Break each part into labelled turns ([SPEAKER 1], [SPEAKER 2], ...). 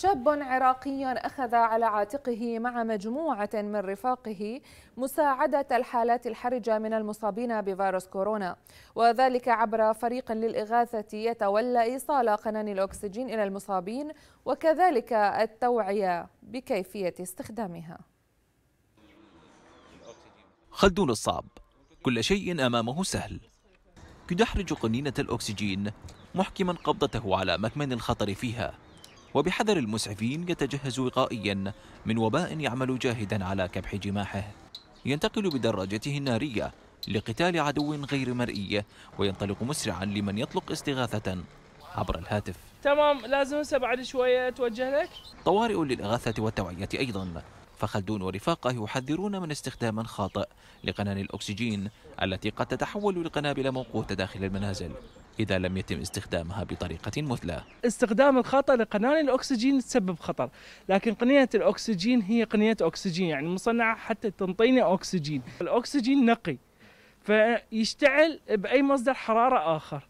[SPEAKER 1] شاب عراقي أخذ على عاتقه مع مجموعة من رفاقه مساعدة الحالات الحرجة من المصابين بفيروس كورونا وذلك عبر فريق للإغاثة يتولى إيصال قنان الأكسجين إلى المصابين وكذلك التوعية بكيفية استخدامها
[SPEAKER 2] خلدون الصعب كل شيء أمامه سهل يدحرج قنينة الأكسجين محكما قبضته على مكمن الخطر فيها وبحذر المسعفين يتجهز وقائيا من وباء يعمل جاهدا على كبح جماحه ينتقل بدراجته النارية لقتال عدو غير مرئي وينطلق مسرعا لمن يطلق استغاثة عبر الهاتف
[SPEAKER 1] تمام لازم هسه بعد شوية توجه لك
[SPEAKER 2] طوارئ للإغاثة والتوعية أيضا فخلدون ورفاقه يحذرون من استخدام خاطئ لقنان الأكسجين التي قد تتحول لقنابل موقوتة داخل المنازل إذا لم يتم استخدامها بطريقة مثلى
[SPEAKER 1] استخدام الخطأ لقنان الأكسجين تسبب خطر لكن قنينة الأكسجين هي قنينة أكسجين يعني مصنعة حتى تنطينا أكسجين الأكسجين نقي فيشتعل بأي مصدر حرارة آخر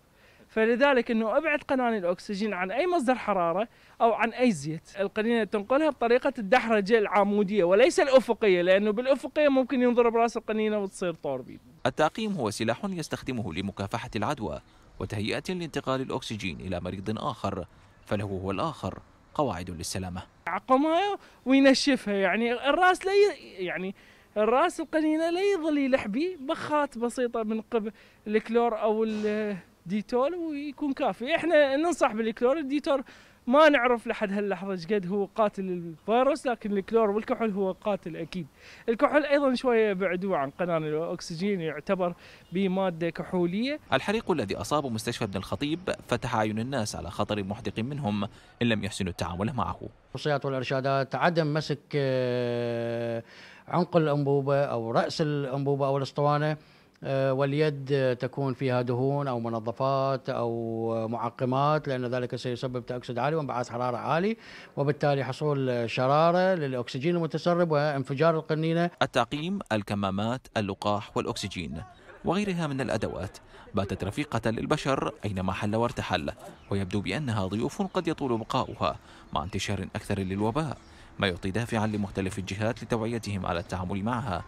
[SPEAKER 1] فلذلك انه ابعد قناني الاكسجين عن اي مصدر حراره او عن اي زيت، القنينه تنقلها بطريقه الدحرجه العموديه وليس الافقيه لانه بالافقيه ممكن ينضرب راس القنينه وتصير طوربين.
[SPEAKER 2] التعقيم هو سلاح يستخدمه لمكافحه العدوى وتهيئة لانتقال الأكسجين إلى مريض آخر فله هو الآخر قواعد للسلامة
[SPEAKER 1] عقمها وينشفها يعني الراس لا يعني الراس القنينه لا يظل يلح به بخات بسيطه من قبل الكلور او الديتول ويكون كافي احنا ننصح بالكلور الديتول ما نعرف لحد هاللحظه ايش قد هو قاتل الفيروس لكن الكلور والكحول هو قاتل اكيد الكحول ايضا شويه بعدوه عن قناه الاكسجين يعتبر بماده كحوليه
[SPEAKER 2] الحريق الذي اصاب مستشفى ابن الخطيب فتح اعين الناس على خطر محدق منهم ان لم يحسنوا التعامل معه
[SPEAKER 3] الوصيات والارشادات عدم مسك آه، عنق الانبوبه او راس الانبوبه او الاسطوانه آه، واليد تكون فيها دهون او منظفات او معقمات لان ذلك سيسبب تاكسد عالي وانبعاث حراره عالي وبالتالي حصول شراره للاكسجين المتسرب وانفجار القنينه.
[SPEAKER 2] التعقيم، الكمامات، اللقاح والاكسجين وغيرها من الادوات باتت رفيقه للبشر اينما حل وارتحل ويبدو بانها ضيوف قد يطول بقاؤها مع انتشار اكثر للوباء ما يعطي دافعا لمختلف الجهات لتوعيتهم على التعامل معها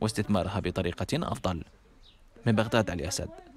[SPEAKER 2] واستثمارها بطريقه افضل. من بغداد علي أسد